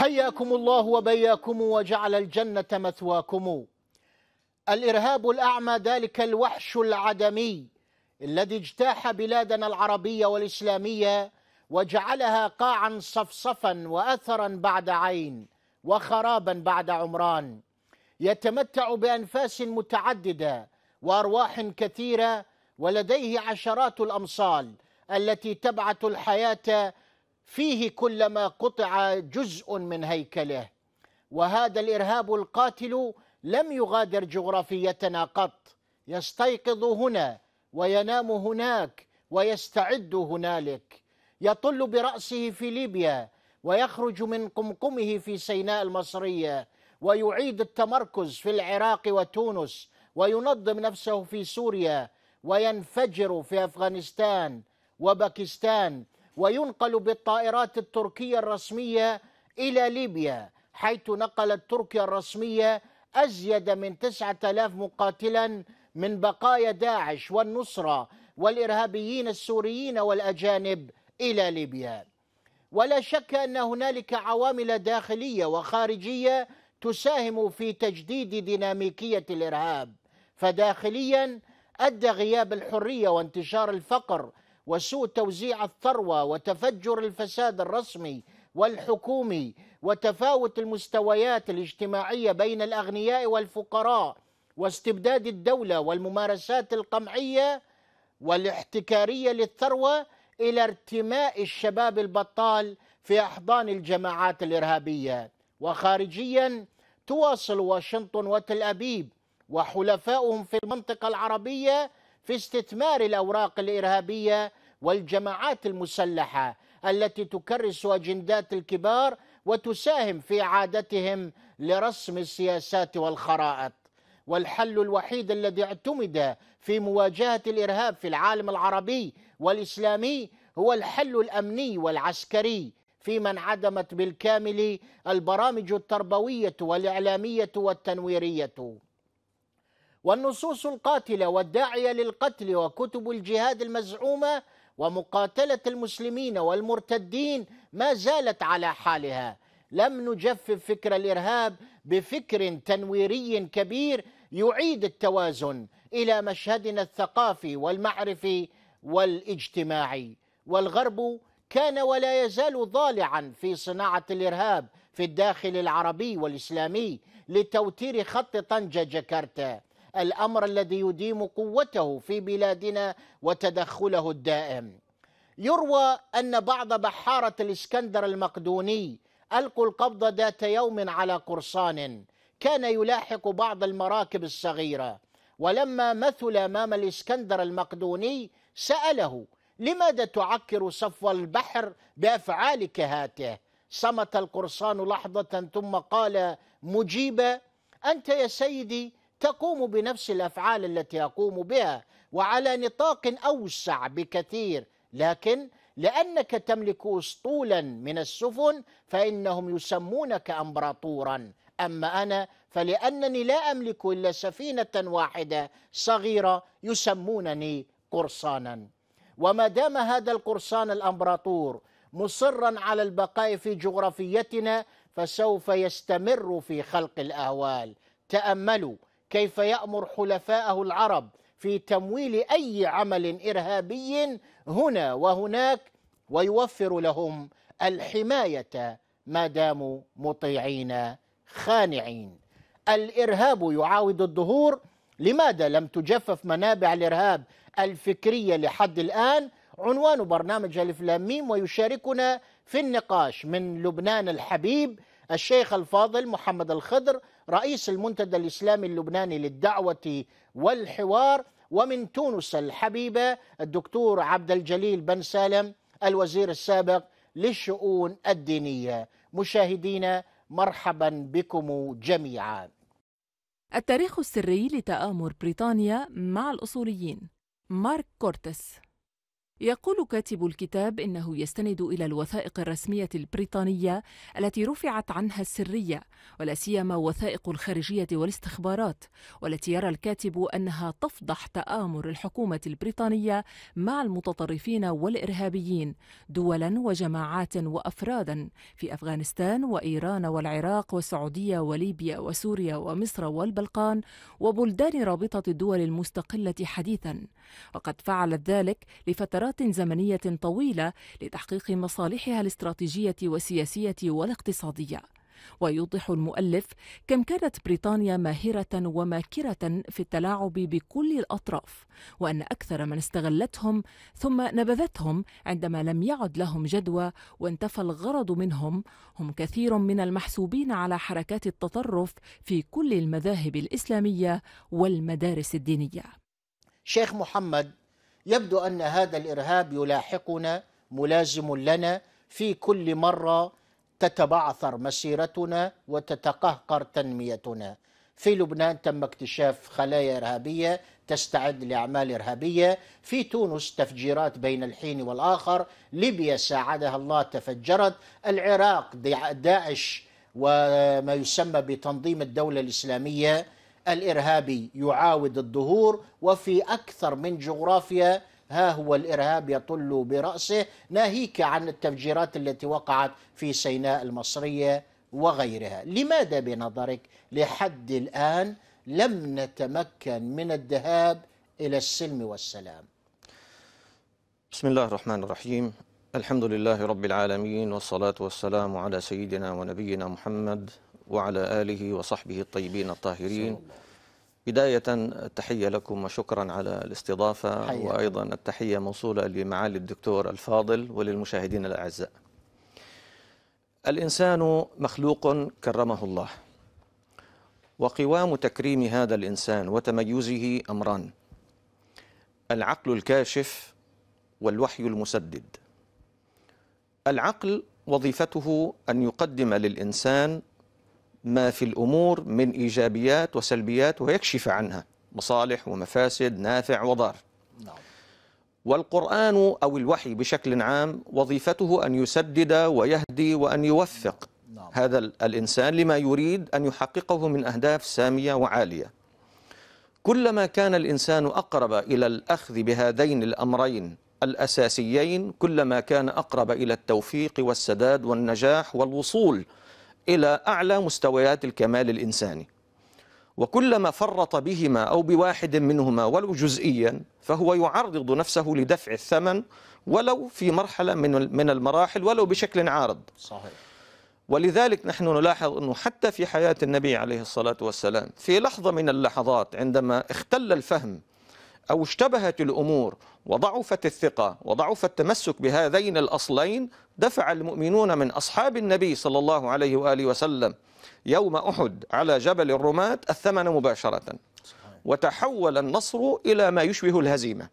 حياكم الله وبياكم وجعل الجنة مثواكم الإرهاب الأعمى ذلك الوحش العدمي الذي اجتاح بلادنا العربية والإسلامية وجعلها قاعا صفصفا وأثرا بعد عين وخرابا بعد عمران يتمتع بأنفاس متعددة وأرواح كثيرة ولديه عشرات الأمصال التي تبعث الحياة فيه كلما قطع جزء من هيكله وهذا الارهاب القاتل لم يغادر جغرافيتنا قط يستيقظ هنا وينام هناك ويستعد هنالك يطل براسه في ليبيا ويخرج من قمقمه في سيناء المصريه ويعيد التمركز في العراق وتونس وينظم نفسه في سوريا وينفجر في افغانستان وباكستان وينقل بالطائرات التركية الرسمية إلى ليبيا حيث نقلت تركيا الرسمية أزيد من 9000 مقاتلا من بقايا داعش والنصرة والإرهابيين السوريين والأجانب إلى ليبيا ولا شك أن هنالك عوامل داخلية وخارجية تساهم في تجديد ديناميكية الإرهاب فداخليا أدى غياب الحرية وانتشار الفقر وسوء توزيع الثروه وتفجر الفساد الرسمي والحكومي وتفاوت المستويات الاجتماعيه بين الاغنياء والفقراء واستبداد الدوله والممارسات القمعيه والاحتكاريه للثروه الى ارتماء الشباب البطال في احضان الجماعات الارهابيه وخارجيا تواصل واشنطن وتل ابيب وحلفائهم في المنطقه العربيه في استثمار الاوراق الارهابيه والجماعات المسلحه التي تكرس اجندات الكبار وتساهم في عادتهم لرسم السياسات والخرائط والحل الوحيد الذي اعتمد في مواجهه الارهاب في العالم العربي والاسلامي هو الحل الامني والعسكري فيما انعدمت بالكامل البرامج التربويه والاعلاميه والتنويريه والنصوص القاتله والداعيه للقتل وكتب الجهاد المزعومه ومقاتله المسلمين والمرتدين ما زالت على حالها لم نجفف فكر الارهاب بفكر تنويري كبير يعيد التوازن الى مشهدنا الثقافي والمعرفي والاجتماعي والغرب كان ولا يزال ضالعا في صناعه الارهاب في الداخل العربي والاسلامي لتوتير خط طنجه جاكرتا الامر الذي يديم قوته في بلادنا وتدخله الدائم يروى ان بعض بحاره الاسكندر المقدوني القوا القبض ذات يوم على قرصان كان يلاحق بعض المراكب الصغيره ولما مثل امام الاسكندر المقدوني ساله لماذا تعكر صفو البحر بافعالك هاته صمت القرصان لحظه ثم قال مجيبا انت يا سيدي تقوم بنفس الافعال التي يقوم بها وعلى نطاق اوسع بكثير لكن لانك تملك اسطولا من السفن فانهم يسمونك امبراطورا اما انا فلانني لا املك الا سفينه واحده صغيره يسمونني قرصانا وما دام هذا القرصان الامبراطور مصرا على البقاء في جغرافيتنا فسوف يستمر في خلق الاهوال تاملوا كيف يأمر حلفائه العرب في تمويل أي عمل إرهابي هنا وهناك ويوفر لهم الحماية ما داموا مطيعين خانعين الإرهاب يعاود الظهور لماذا لم تجفف منابع الإرهاب الفكرية لحد الآن عنوان برنامج ألف ويشاركنا في النقاش من لبنان الحبيب الشيخ الفاضل محمد الخضر رئيس المنتدى الإسلامي اللبناني للدعوة والحوار ومن تونس الحبيبة الدكتور عبد الجليل بن سالم الوزير السابق للشؤون الدينية مشاهدينا مرحبا بكم جميعا التاريخ السري لتآمر بريطانيا مع الأصوليين مارك كورتس يقول كاتب الكتاب إنه يستند إلى الوثائق الرسمية البريطانية التي رفعت عنها السرية ولا سيما وثائق الخارجية والاستخبارات والتي يرى الكاتب أنها تفضح تآمر الحكومة البريطانية مع المتطرفين والإرهابيين دولا وجماعات وأفرادا في أفغانستان وإيران والعراق والسعودية وليبيا وسوريا ومصر والبلقان وبلدان رابطة الدول المستقلة حديثا وقد فعلت ذلك لفترات فترات زمنية طويلة لتحقيق مصالحها الاستراتيجية والسياسية والاقتصادية ويوضح المؤلف كم كانت بريطانيا ماهرة وماكرة في التلاعب بكل الأطراف وأن أكثر من استغلتهم ثم نبذتهم عندما لم يعد لهم جدوى وانتفى الغرض منهم هم كثير من المحسوبين على حركات التطرف في كل المذاهب الإسلامية والمدارس الدينية شيخ محمد يبدو ان هذا الارهاب يلاحقنا ملازم لنا في كل مره تتبعثر مسيرتنا وتتقهقر تنميتنا. في لبنان تم اكتشاف خلايا ارهابيه تستعد لاعمال ارهابيه، في تونس تفجيرات بين الحين والاخر، ليبيا ساعدها الله تفجرت، العراق داعش وما يسمى بتنظيم الدوله الاسلاميه الإرهابي يعاود الظهور وفي أكثر من جغرافيا ها هو الإرهاب يطل برأسه ناهيك عن التفجيرات التي وقعت في سيناء المصرية وغيرها لماذا بنظرك لحد الآن لم نتمكن من الذهاب إلى السلم والسلام بسم الله الرحمن الرحيم الحمد لله رب العالمين والصلاة والسلام على سيدنا ونبينا محمد وعلى آله وصحبه الطيبين الطاهرين بداية التحية لكم وشكرا على الاستضافة وأيضا التحية موصولة لمعالي الدكتور الفاضل وللمشاهدين الأعزاء الإنسان مخلوق كرمه الله وقوام تكريم هذا الإنسان وتميزه أمران العقل الكاشف والوحي المسدد العقل وظيفته أن يقدم للإنسان ما في الأمور من إيجابيات وسلبيات ويكشف عنها مصالح ومفاسد نافع وضار نعم. والقرآن أو الوحي بشكل عام وظيفته أن يسدد ويهدي وأن يوفق نعم. هذا الإنسان لما يريد أن يحققه من أهداف سامية وعالية كلما كان الإنسان أقرب إلى الأخذ بهذين الأمرين الأساسيين كلما كان أقرب إلى التوفيق والسداد والنجاح والوصول إلى أعلى مستويات الكمال الإنساني وكلما فرط بهما أو بواحد منهما ولو جزئيا فهو يعرض نفسه لدفع الثمن ولو في مرحلة من من المراحل ولو بشكل عارض صحيح ولذلك نحن نلاحظ أنه حتى في حياة النبي عليه الصلاة والسلام في لحظة من اللحظات عندما اختل الفهم أو اشتبهت الأمور وضعفت الثقة وضعف التمسك بهذين الأصلين دفع المؤمنون من أصحاب النبي صلى الله عليه وآله وسلم يوم أحد على جبل الرماة الثمن مباشرة وتحول النصر إلى ما يشبه الهزيمة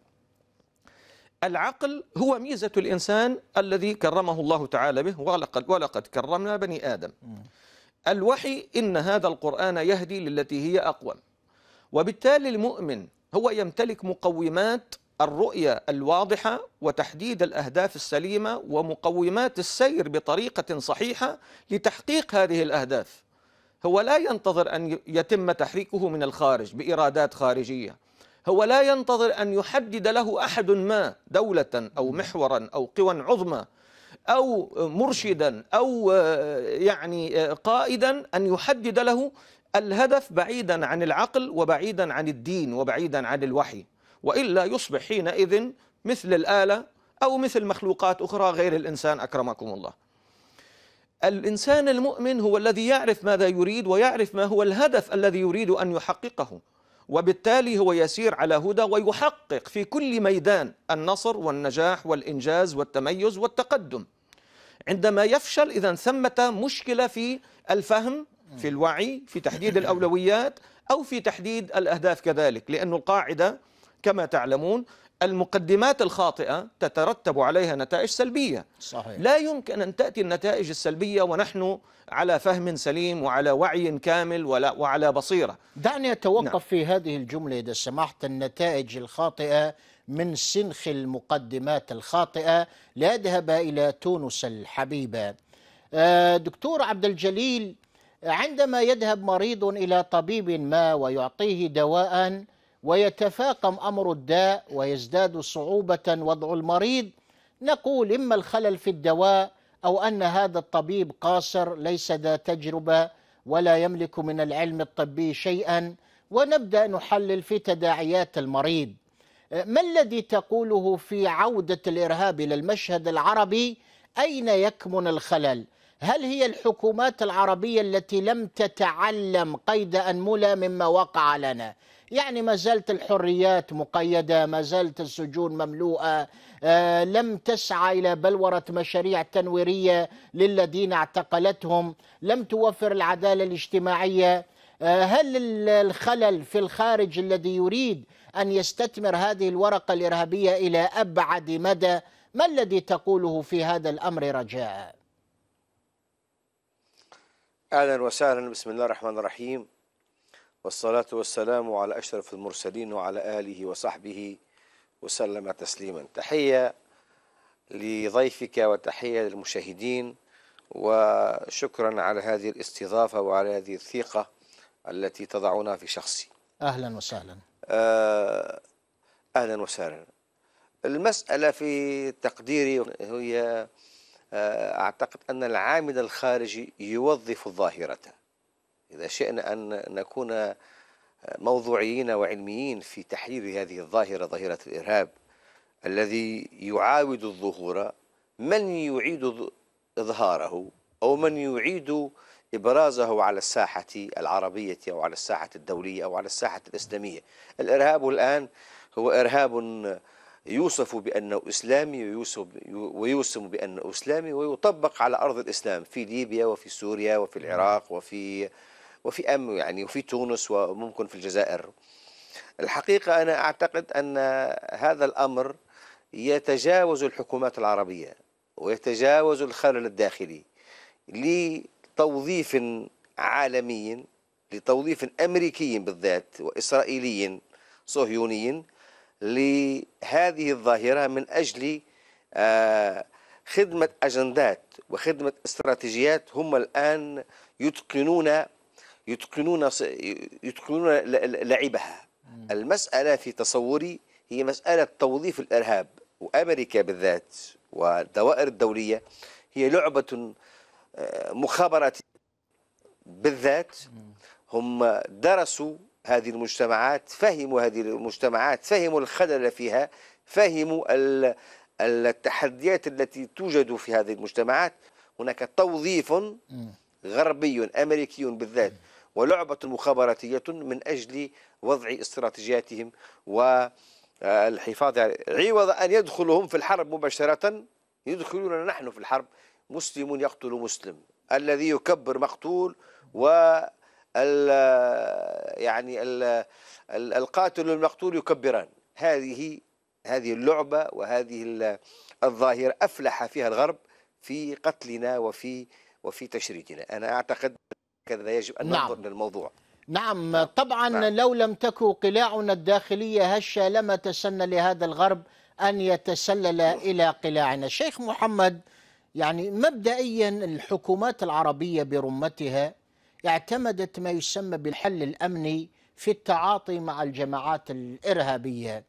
العقل هو ميزة الإنسان الذي كرمه الله تعالى به ولقد, ولقد كرمنا بني آدم الوحي إن هذا القرآن يهدي للتي هي أقوم وبالتالي المؤمن هو يمتلك مقومات الرؤية الواضحة وتحديد الأهداف السليمة ومقومات السير بطريقة صحيحة لتحقيق هذه الأهداف هو لا ينتظر أن يتم تحريكه من الخارج بإرادات خارجية هو لا ينتظر أن يحدد له أحد ما دولة أو محورا أو قوى عظمى أو مرشدا أو آه، يعني آه، قائدا أن يحدد له الهدف بعيدا عن العقل وبعيدا عن الدين وبعيدا عن الوحي والا يصبح حينئذ مثل الاله او مثل مخلوقات اخرى غير الانسان اكرمكم الله. الانسان المؤمن هو الذي يعرف ماذا يريد ويعرف ما هو الهدف الذي يريد ان يحققه وبالتالي هو يسير على هدى ويحقق في كل ميدان النصر والنجاح والانجاز والتميز والتقدم. عندما يفشل اذا ثمة مشكله في الفهم في الوعي في تحديد الأولويات أو في تحديد الأهداف كذلك لأن القاعدة كما تعلمون المقدمات الخاطئة تترتب عليها نتائج سلبية صحيح. لا يمكن أن تأتي النتائج السلبية ونحن على فهم سليم وعلى وعي كامل ولا وعلى بصيرة دعني أتوقف نعم. في هذه الجملة إذا سمحت النتائج الخاطئة من سنخ المقدمات الخاطئة لأذهب إلى تونس الحبيبة آه، دكتور عبد الجليل عندما يذهب مريض إلى طبيب ما ويعطيه دواء ويتفاقم أمر الداء ويزداد صعوبة وضع المريض نقول إما الخلل في الدواء أو أن هذا الطبيب قاصر ليس ذا تجربة ولا يملك من العلم الطبي شيئا ونبدأ نحلل في تداعيات المريض ما الذي تقوله في عودة الإرهاب إلى المشهد العربي أين يكمن الخلل؟ هل هي الحكومات العربية التي لم تتعلم قيد أنملة مما وقع لنا يعني ما زالت الحريات مقيدة ما زالت السجون مملوءة آه لم تسعى إلى بلورة مشاريع تنويرية للذين اعتقلتهم لم توفر العدالة الاجتماعية آه هل الخلل في الخارج الذي يريد أن يستثمر هذه الورقة الإرهابية إلى أبعد مدى ما الذي تقوله في هذا الأمر رجاءً أهلا وسهلا بسم الله الرحمن الرحيم والصلاة والسلام على أشرف المرسلين وعلى آله وصحبه وسلم تسليما تحية لضيفك وتحية للمشاهدين وشكرا على هذه الاستضافة وعلى هذه الثقة التي تضعونها في شخصي أهلا وسهلا آه، أهلا وسهلا المسألة في تقديري هي آه، أعتقد أن العامل الخارجي يوظف الظاهرة إذا شئنا أن نكون آه، موضوعيين وعلميين في تحليل هذه الظاهرة ظاهرة الإرهاب الذي يعاود الظهور من يعيد إظهاره أو من يعيد إبرازه على الساحة العربية أو على الساحة الدولية أو على الساحة الإسلامية الإرهاب الآن هو إرهاب يوصف بأنه إسلامي ويوسم بأنه إسلامي ويطبق على أرض الإسلام في ليبيا وفي سوريا وفي العراق وفي وفي أم يعني وفي تونس وممكن في الجزائر الحقيقة أنا أعتقد أن هذا الأمر يتجاوز الحكومات العربية ويتجاوز الخلل الداخلي لتوظيف عالمي لتوظيف أمريكي بالذات وإسرائيلي صهيوني لهذه الظاهرة من أجل آه، خدمة أجندات وخدمة استراتيجيات هم الآن يتقنون يتقنون يتقنون لعبها المسألة في تصوري هي مسألة توظيف الإرهاب وأمريكا بالذات والدوائر الدولية هي لعبة آه، مخابرات بالذات هم درسوا هذه المجتمعات فهموا هذه المجتمعات فهموا الخلل فيها فهموا التحديات التي توجد في هذه المجتمعات هناك توظيف غربي أمريكي بالذات ولعبة مخابراتية من أجل وضع استراتيجياتهم والحفاظ على عوض أن يدخلهم في الحرب مباشرة يدخلون نحن في الحرب مسلم يقتل مسلم الذي يكبر مقتول و ال يعني ال القاتل والمقتول يكبران هذه هذه اللعبة وهذه الظاهرة أفلح فيها الغرب في قتلنا وفي وفي تشريدنا أنا أعتقد كذا يجب أن ننظر نعم. للموضوع نعم طبعا نعم. لو لم تكن قلاعنا الداخلية هشة لما تسنى لهذا الغرب أن يتسلل إلى قلاعنا شيخ محمد يعني مبدئيا الحكومات العربية برمتها اعتمدت ما يسمى بالحل الأمني في التعاطي مع الجماعات الإرهابية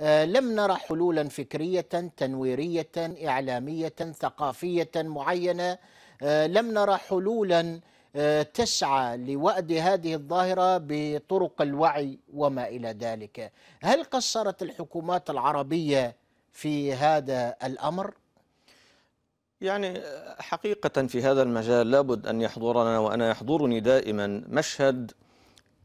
آه، لم نرى حلولا فكرية تنويرية إعلامية ثقافية معينة آه، لم نرى حلولا آه، تسعى لوأد هذه الظاهرة بطرق الوعي وما إلى ذلك هل قصرت الحكومات العربية في هذا الأمر؟ يعني حقيقة في هذا المجال لابد أن يحضرنا وأنا يحضرني دائما مشهد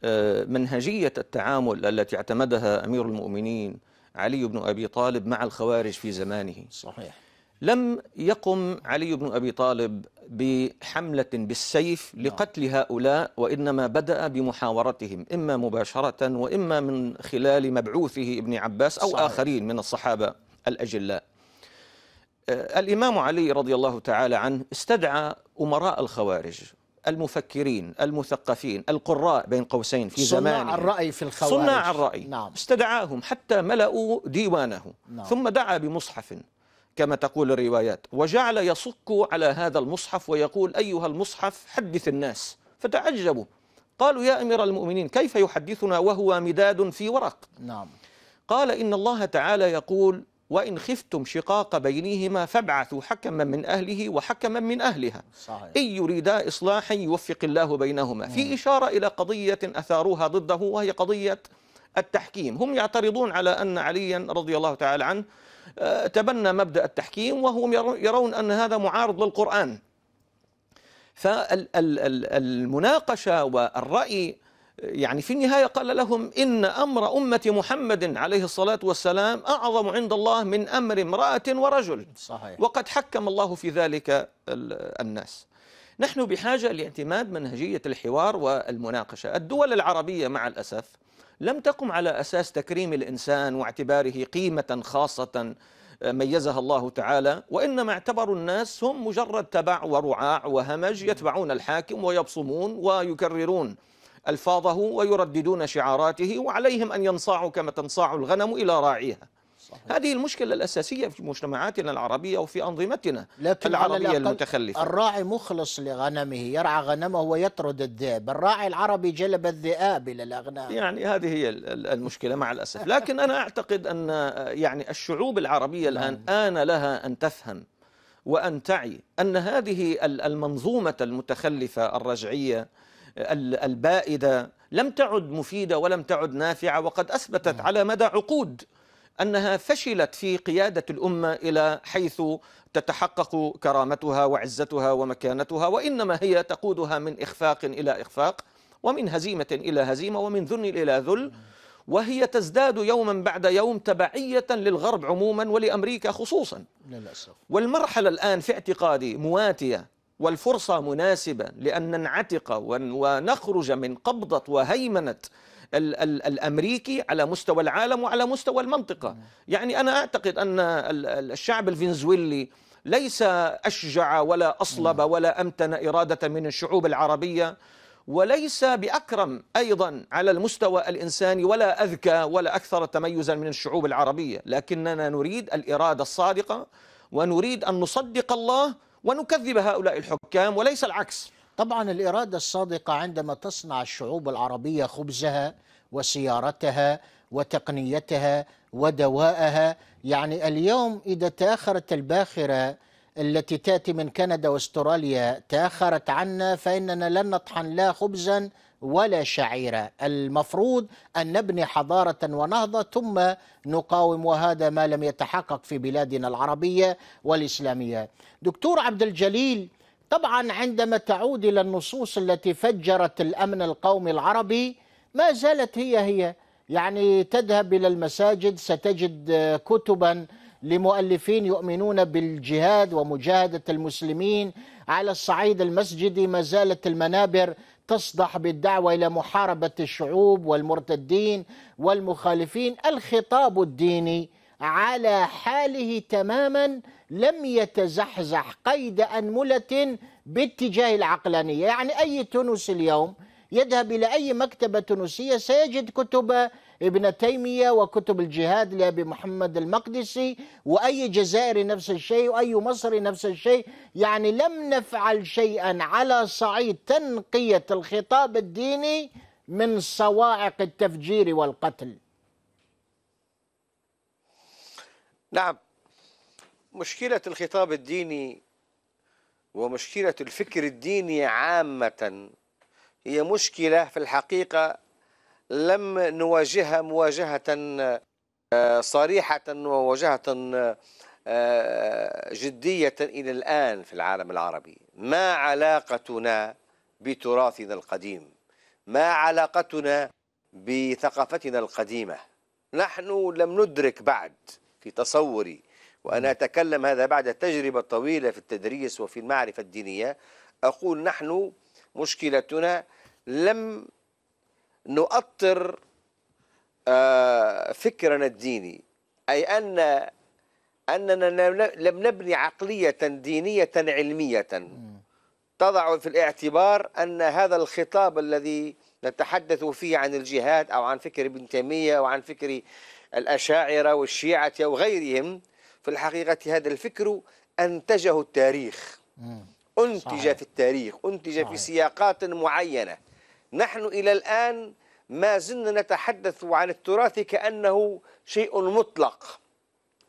آه، منهجية التعامل التي اعتمدها أمير المؤمنين علي بن أبي طالب مع الخوارج في زمانه صحيح لم يقم علي بن أبي طالب بحملة بالسيف نعم. لقتل هؤلاء وإنما بدأ بمحاورتهم إما مباشرة وإما من خلال مبعوثه ابن عباس أو صحيح. آخرين من الصحابة الأجلاء الإمام علي رضي الله تعالى عنه استدعى أمراء الخوارج المفكرين المثقفين القراء بين قوسين في زمانه صناع الرأي في الخوارج صناع الرأي نعم. استدعاهم حتى ملأوا ديوانه نعم. ثم دعا بمصحف كما تقول الروايات وجعل يصك على هذا المصحف ويقول أيها المصحف حدث الناس فتعجبوا قالوا يا أمير المؤمنين كيف يحدثنا وهو مداد في ورق نعم قال إن الله تعالى يقول وإن خفتم شقاق بينهما فابعثوا حكما من أهله وحكما من أهلها صحيح. إن يريدا إصلاحا يوفق الله بينهما مم. في إشارة إلى قضية أثاروها ضده وهي قضية التحكيم هم يعترضون على أن عليا رضي الله تعالى عنه آه، تبنى مبدأ التحكيم وهم يرون أن هذا معارض للقرآن فالمناقشة والرأي يعني في النهاية قال لهم إن أمر أمة محمد عليه الصلاة والسلام أعظم عند الله من أمر امرأة ورجل صحيح. وقد حكم الله في ذلك الناس نحن بحاجة لاعتماد منهجية الحوار والمناقشة الدول العربية مع الأسف لم تقم على أساس تكريم الإنسان واعتباره قيمة خاصة آه، ميزها الله تعالى وإنما اعتبروا الناس هم مجرد تبع ورعاع وهمج يتبعون الحاكم ويبصمون ويكررون ألفاظه ويرددون شعاراته وعليهم أن ينصاعوا كما تنصاع الغنم إلى راعيها صحيح. هذه المشكلة الأساسية في مجتمعاتنا العربية وفي أنظمتنا لكن العربية المتخلفة الراعي مخلص لغنمه يرعى غنمه ويطرد الذئب الراعي العربي جلب الذئاب إلى الأغنام يعني هذه هي المشكلة مع الأسف لكن أنا أعتقد أن يعني الشعوب العربية نعم. الآن آن لها أن تفهم وأن تعي أن هذه المنظومة المتخلفة الرجعية البائده لم تعد مفيده ولم تعد نافعه وقد اثبتت نعم. على مدى عقود انها فشلت في قياده الامه الى حيث تتحقق كرامتها وعزتها ومكانتها وانما هي تقودها من اخفاق الى اخفاق ومن هزيمه الى هزيمه ومن ذل الى ذل وهي تزداد يوما بعد يوم تبعية للغرب عموما ولأمريكا خصوصا للأسف والمرحلة الآن في اعتقادي مواتية والفرصة مناسبة لأن ننعتق ونخرج من قبضة وهيمنة الامريكي على مستوى العالم وعلى مستوى المنطقه، يعني انا اعتقد ان الشعب الفنزويلي ليس اشجع ولا اصلب نعم. ولا امتن اراده من الشعوب العربيه وليس باكرم ايضا على المستوى الانساني ولا اذكى ولا اكثر تميزا من الشعوب العربيه، لكننا نريد الاراده الصادقه ونريد ان نصدق الله ونكذب هؤلاء الحكام وليس العكس طبعا الإرادة الصادقة عندما تصنع الشعوب العربية خبزها وسيارتها وتقنيتها ودواءها يعني اليوم إذا تأخرت الباخرة التي تأتي من كندا واستراليا تأخرت عنا فإننا لن نطحن لا خبزا ولا شعيرة المفروض أن نبني حضارة ونهضة ثم نقاوم وهذا ما لم يتحقق في بلادنا العربية والإسلامية دكتور عبد الجليل طبعا عندما تعود إلى النصوص التي فجرت الأمن القومي العربي ما زالت هي هي يعني تذهب إلى المساجد ستجد كتبا لمؤلفين يؤمنون بالجهاد ومجاهدة المسلمين على الصعيد المسجدي ما زالت المنابر تصدح بالدعوة إلى محاربة الشعوب والمرتدين والمخالفين الخطاب الديني على حاله تماما لم يتزحزح قيد أنملة باتجاه العقلانية يعني أي تونسي اليوم يذهب إلى أي مكتبة تونسية سيجد كتب ابن تيمية وكتب الجهاد لأبي محمد المقدسي وأي جزائري نفس الشيء وأي مصري نفس الشيء يعني لم نفعل شيئا على صعيد تنقية الخطاب الديني من صواعق التفجير والقتل نعم مشكلة الخطاب الديني ومشكلة الفكر الديني عامة هي مشكلة في الحقيقة لم نواجهها مواجهة آه، صريحة ومواجهة آه، جدية إلى الآن في العالم العربي ما علاقتنا بتراثنا القديم ما علاقتنا بثقافتنا القديمة نحن لم ندرك بعد في تصوري وأنا أتكلم هذا بعد تجربة طويلة في التدريس وفي المعرفة الدينية أقول نحن مشكلتنا لم نؤطر آه، فكرنا الديني أي أن أننا لم نبني عقلية دينية علمية تضع في الاعتبار أن هذا الخطاب الذي نتحدث فيه عن الجهاد أو عن فكر ابن تيمية أو عن فكر الأشاعرة والشيعة أو غيرهم في الحقيقة هذا الفكر أنتجه التاريخ أنتج صحيح. في التاريخ أنتج صحيح. في سياقات معينة نحن إلى الآن ما زلنا نتحدث عن التراث كأنه شيء مطلق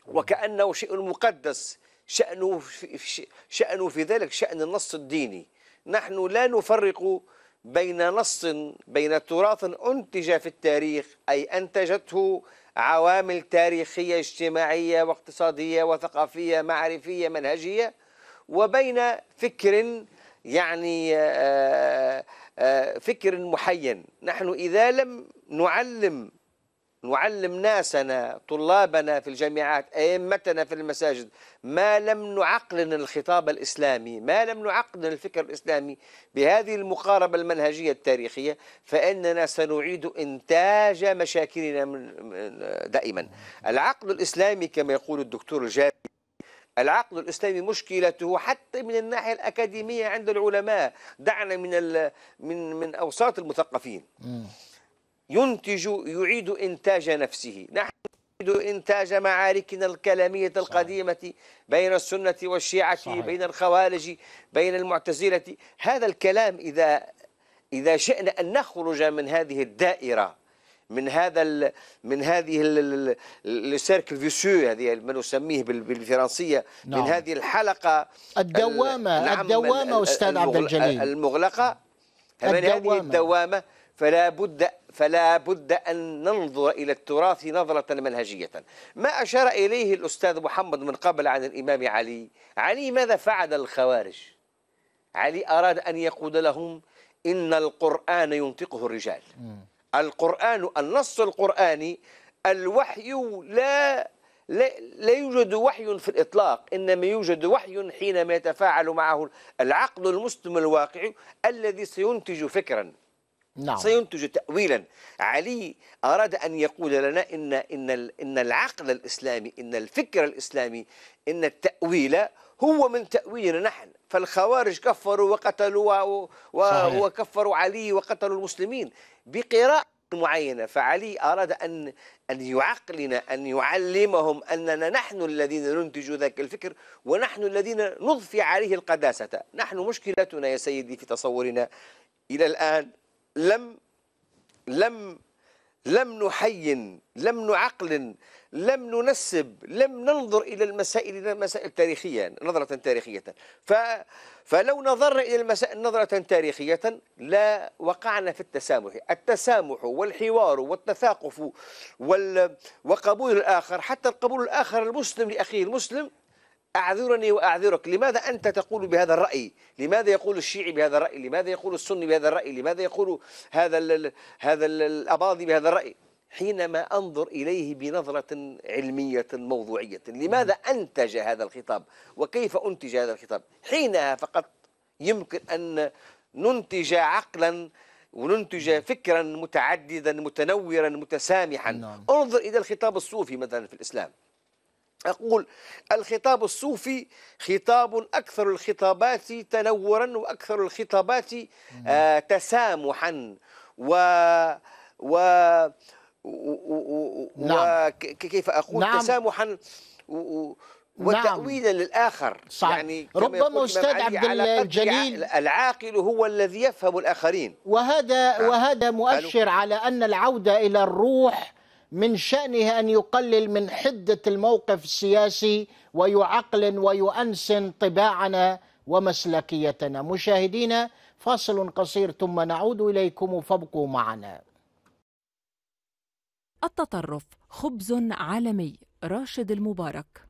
وكأنه شيء مقدس شأنه في, شأنه في ذلك شأن النص الديني نحن لا نفرق بين نص بين تراث أنتج في التاريخ أي أنتجته عوامل تاريخية اجتماعية واقتصادية وثقافية معرفية منهجية وبين فكر يعني آه آه، فكر محين نحن إذا لم نعلم نعلم ناسنا طلابنا في الجامعات أئمتنا في المساجد ما لم نعقلن الخطاب الإسلامي ما لم نعقلن الفكر الإسلامي بهذه المقاربة المنهجية التاريخية فإننا سنعيد إنتاج مشاكلنا دائما العقل الإسلامي كما يقول الدكتور الجابر العقد الإسلامي مشكلته حتى من الناحية الأكاديمية عند العلماء دعنا من من من أوساط المثقفين ينتج يعيد إنتاج نفسه نحن نعيد إنتاج معاركنا الكلامية القديمة بين السنة والشيعة صحيح. بين الخوارج بين المعتزلة هذا الكلام إذا إذا شئنا أن نخرج من هذه الدائرة من هذا من هذه السيركل فيسيو هذه ما نسميه بالفرنسيه نعم. من هذه الحلقه الدوامه نعم الدوامه استاذ عبد الجليل المغلقه من يعني هذه الدوامه فلا بد فلا بد أن ننظر إلى التراث نظرة منهجية ما أشار إليه الأستاذ محمد من قبل عن الإمام علي علي ماذا فعل الخوارج علي أراد أن يقول لهم إن القرآن ينطقه الرجال القرآن النص القرآني الوحي لا لا, لا يوجد وحي في الإطلاق إنما يوجد وحي حينما يتفاعل معه العقل المسلم الواقعي الذي سينتج فكرا نعم. سينتج تأويلا علي أراد أن يقول لنا إن, إن, إن العقل الإسلامي إن الفكر الإسلامي إن التأويل هو من تأويلنا نحن فالخوارج كفروا وقتلوا و... و... وكفروا علي وقتلوا المسلمين بقراءة معينة فعلي أراد أن أن يعقلنا أن يعلمهم أننا نحن الذين ننتج ذاك الفكر ونحن الذين نضفي عليه القداسة نحن مشكلتنا يا سيدي في تصورنا إلى الآن لم لم لم نحين لم نعقل لم ننسب لم ننظر إلى المسائل مسائل تاريخية نظرة تاريخية ف فلو نظرنا إلى المسائل نظرة تاريخية لا وقعنا في التسامح التسامح والحوار والتثاقف وال وقبول الآخر حتى القبول الآخر المسلم لأخيه المسلم أعذرني وأعذرك لماذا أنت تقول بهذا الرأي لماذا يقول الشيعي بهذا الرأي لماذا يقول السني بهذا الرأي لماذا يقول هذا هذا الأباضي بهذا الرأي حينما أنظر إليه بنظرة علمية موضوعية لماذا أنتج هذا الخطاب وكيف أنتج هذا الخطاب حينها فقط يمكن أن ننتج عقلا وننتج فكرا متعددا متنورا متسامحا نعم. انظر إلى الخطاب الصوفي مثلا في الإسلام أقول الخطاب الصوفي خطاب أكثر الخطابات تنورا وأكثر الخطابات آه، تسامحا و و, و... نعم. كيف أقول نعم. تسامحا و... نعم. وتأويلا نعم. للآخر صحيح. يعني ربما أستاذ عبد الجليل العاقل هو الذي يفهم الآخرين وهذا نعم. وهذا مؤشر على أن العودة إلى الروح من شأنه أن يقلل من حدة الموقف السياسي ويعقل ويؤنسن طباعنا ومسلكيتنا مشاهدينا فاصل قصير ثم نعود إليكم فابقوا معنا التطرف خبز عالمي راشد المبارك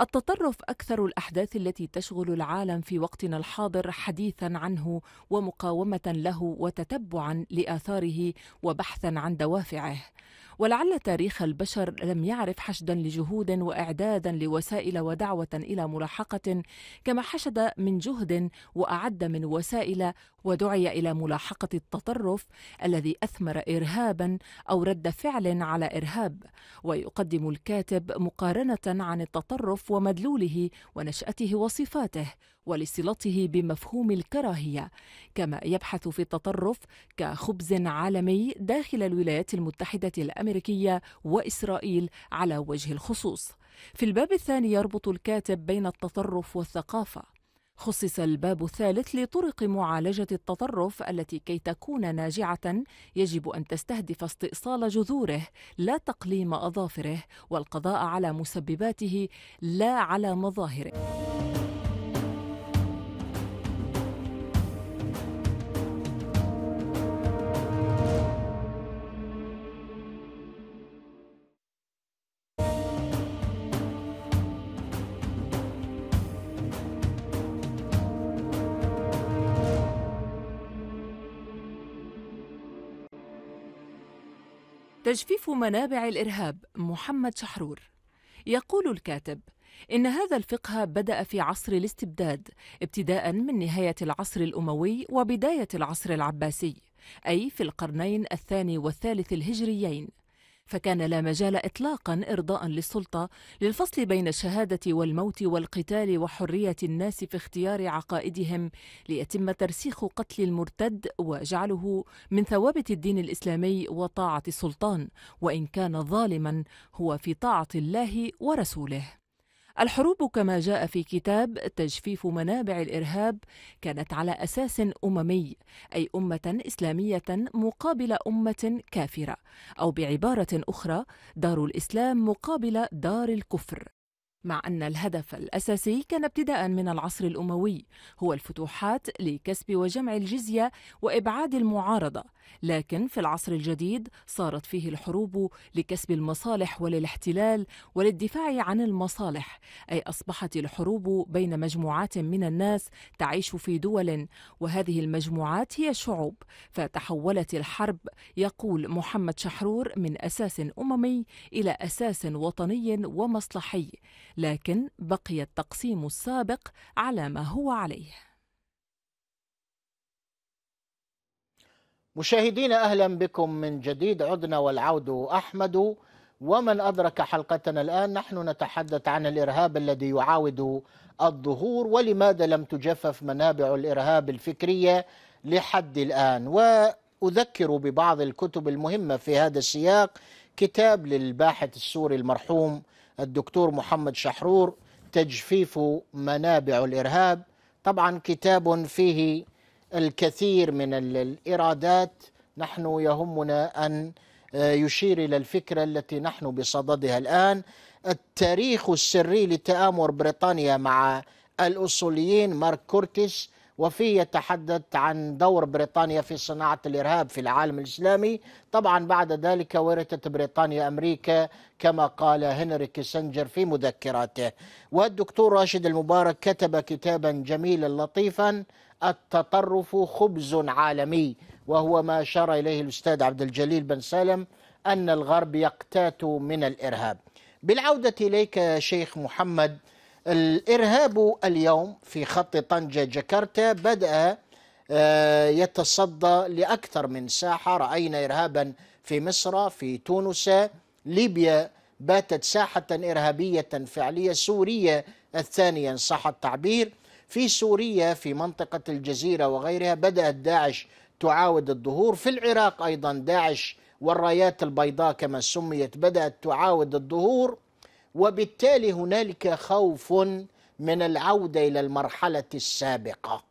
التطرف اكثر الاحداث التي تشغل العالم في وقتنا الحاضر حديثا عنه ومقاومه له وتتبعا لاثاره وبحثا عن دوافعه ولعل تاريخ البشر لم يعرف حشدا لجهود واعدادا لوسائل ودعوه الى ملاحقه كما حشد من جهد واعد من وسائل ودعي الى ملاحقه التطرف الذي اثمر ارهابا او رد فعل على ارهاب ويقدم الكاتب مقارنه عن التطرف التصوف ومدلوله ونشأته وصفاته ولصلته بمفهوم الكراهية كما يبحث في التطرف كخبز عالمي داخل الولايات المتحدة الأمريكية وإسرائيل على وجه الخصوص في الباب الثاني يربط الكاتب بين التطرف والثقافة خصص الباب الثالث لطرق معالجة التطرف التي كي تكون ناجعة يجب أن تستهدف استئصال جذوره لا تقليم أظافره والقضاء على مسبباته لا على مظاهره تجفيف منابع الارهاب محمد شحرور يقول الكاتب ان هذا الفقه بدا في عصر الاستبداد ابتداء من نهايه العصر الاموي وبدايه العصر العباسي اي في القرنين الثاني والثالث الهجريين فكان لا مجال إطلاقا إرضاء للسلطة للفصل بين الشهادة والموت والقتال وحرية الناس في اختيار عقائدهم ليتم ترسيخ قتل المرتد وجعله من ثوابت الدين الإسلامي وطاعة السلطان وإن كان ظالما هو في طاعة الله ورسوله الحروب كما جاء في كتاب تجفيف منابع الارهاب كانت على اساس اممي اي امه اسلاميه مقابل امه كافره او بعباره اخرى دار الاسلام مقابل دار الكفر مع أن الهدف الأساسي كان ابتداء من العصر الأموي هو الفتوحات لكسب وجمع الجزية وإبعاد المعارضة لكن في العصر الجديد صارت فيه الحروب لكسب المصالح وللاحتلال وللدفاع عن المصالح أي أصبحت الحروب بين مجموعات من الناس تعيش في دول وهذه المجموعات هي شعوب فتحولت الحرب يقول محمد شحرور من أساس أممي إلى أساس وطني ومصلحي لكن بقي التقسيم السابق على ما هو عليه مشاهدينا اهلا بكم من جديد عدنا والعود احمد ومن ادرك حلقتنا الان نحن نتحدث عن الارهاب الذي يعاود الظهور ولماذا لم تجفف منابع الارهاب الفكريه لحد الان واذكر ببعض الكتب المهمه في هذا السياق كتاب للباحث السوري المرحوم الدكتور محمد شحرور تجفيف منابع الارهاب طبعا كتاب فيه الكثير من الإرادات نحن يهمنا أن آه، يشير إلى الفكرة التي نحن بصددها الآن التاريخ السري لتآمر بريطانيا مع الأصوليين مارك كورتيس وفيه يتحدث عن دور بريطانيا في صناعة الإرهاب في العالم الإسلامي طبعا بعد ذلك ورثت بريطانيا أمريكا كما قال هنري كيسنجر في مذكراته والدكتور راشد المبارك كتب كتابا جميلا لطيفا التطرف خبز عالمي وهو ما أشار إليه الأستاذ عبد الجليل بن سالم أن الغرب يقتات من الإرهاب بالعودة إليك شيخ محمد الإرهاب اليوم في خط طنجة جكرتا بدأ آه، يتصدى لأكثر من ساحة رأينا إرهابا في مصر في تونس ليبيا باتت ساحة إرهابية فعلية سورية الثانية إن صح التعبير في سوريا في منطقة الجزيرة وغيرها بدأت داعش تعاود الظهور في العراق أيضا داعش والرايات البيضاء كما سميت بدأت تعاود الظهور وبالتالي هنالك خوف من العودة إلى المرحلة السابقة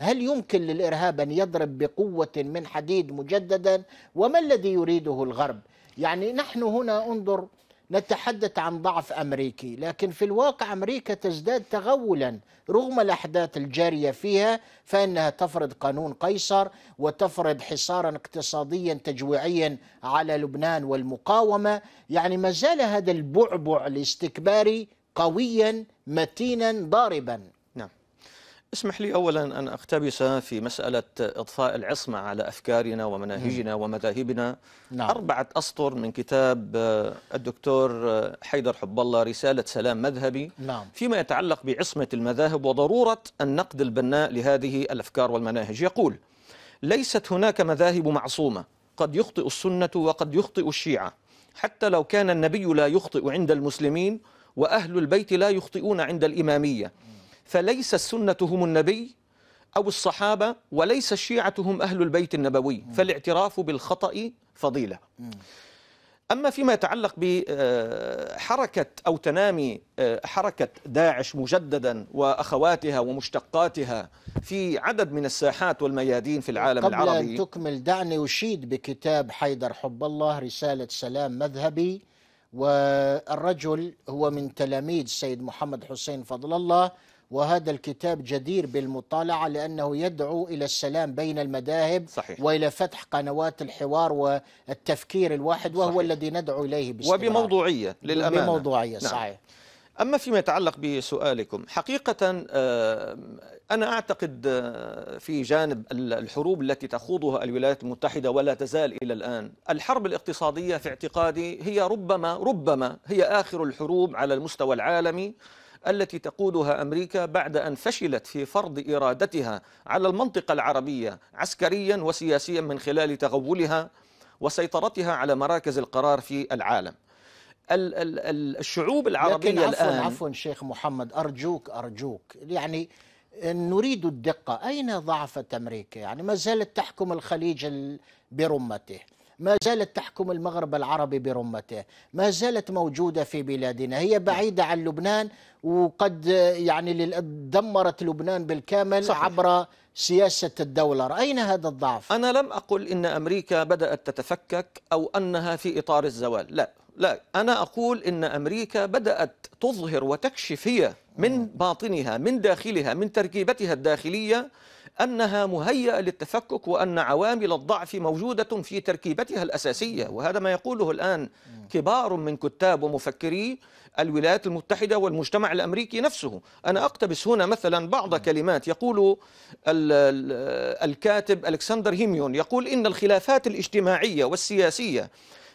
هل يمكن للإرهاب أن يضرب بقوة من حديد مجددا وما الذي يريده الغرب يعني نحن هنا انظر نتحدث عن ضعف امريكي لكن في الواقع امريكا تزداد تغولا رغم الاحداث الجاريه فيها فانها تفرض قانون قيصر وتفرض حصارا اقتصاديا تجويعيا على لبنان والمقاومه يعني ما زال هذا البعبع الاستكباري قويا متينا ضاربا اسمح لي اولا ان اقتبس في مساله اضفاء العصمه على افكارنا ومناهجنا ومذاهبنا نعم. اربعه اسطر من كتاب آه، الدكتور آه، حيدر حب الله رساله سلام مذهبي نعم. فيما يتعلق بعصمه المذاهب وضروره النقد البناء لهذه الافكار والمناهج يقول ليست هناك مذاهب معصومه قد يخطئ السنه وقد يخطئ الشيعه حتى لو كان النبي لا يخطئ عند المسلمين واهل البيت لا يخطئون عند الاماميه فليس السنة هم النبي أو الصحابة وليس الشيعة هم أهل البيت النبوي فالاعتراف بالخطأ فضيلة أما فيما يتعلق بحركة آه، أو تنامي آه، حركة داعش مجددا وأخواتها ومشتقاتها في عدد من الساحات والميادين في العالم قبل العربي قبل أن تكمل دعني أشيد بكتاب حيدر حب الله رسالة سلام مذهبي والرجل هو من تلاميذ سيد محمد حسين فضل الله وهذا الكتاب جدير بالمطالعة لأنه يدعو إلى السلام بين المذاهب صحيح. وإلى فتح قنوات الحوار والتفكير الواحد وهو صحيح. الذي ندعو إليه وبموضوعية للأمانة بموضوعية نعم. صحيح أما فيما يتعلق بسؤالكم حقيقة آه، أنا أعتقد آه، في جانب الحروب التي تخوضها الولايات المتحدة ولا تزال إلى الآن الحرب الاقتصادية في اعتقادي هي ربما ربما هي آخر الحروب على المستوى العالمي التي تقودها أمريكا بعد أن فشلت في فرض إرادتها على المنطقة العربية عسكريا وسياسيا من خلال تغولها وسيطرتها على مراكز القرار في العالم الشعوب العربية لكن عفوا الآن عفوا شيخ محمد أرجوك أرجوك يعني آه، نريد الدقة أين ضعفت أمريكا يعني ما زالت تحكم الخليج برمته ما زالت تحكم المغرب العربي برمته ما زالت موجودة في بلادنا هي بعيدة عن لبنان وقد يعني دمرت لبنان بالكامل صحيح. عبر سياسة الدولار أين هذا الضعف؟ أنا لم أقل إن أمريكا بدأت تتفكك أو أنها في إطار الزوال لا لا أنا أقول إن أمريكا بدأت تظهر وتكشف هي من باطنها من داخلها من تركيبتها الداخلية أنها مهيئة للتفكك وأن عوامل الضعف موجودة في تركيبتها الأساسية وهذا ما يقوله الآن كبار من كتاب ومفكري الولايات المتحدة والمجتمع الأمريكي نفسه أنا أقتبس هنا مثلا بعض كلمات يقول الكاتب ألكسندر هيميون يقول إن الخلافات الاجتماعية والسياسية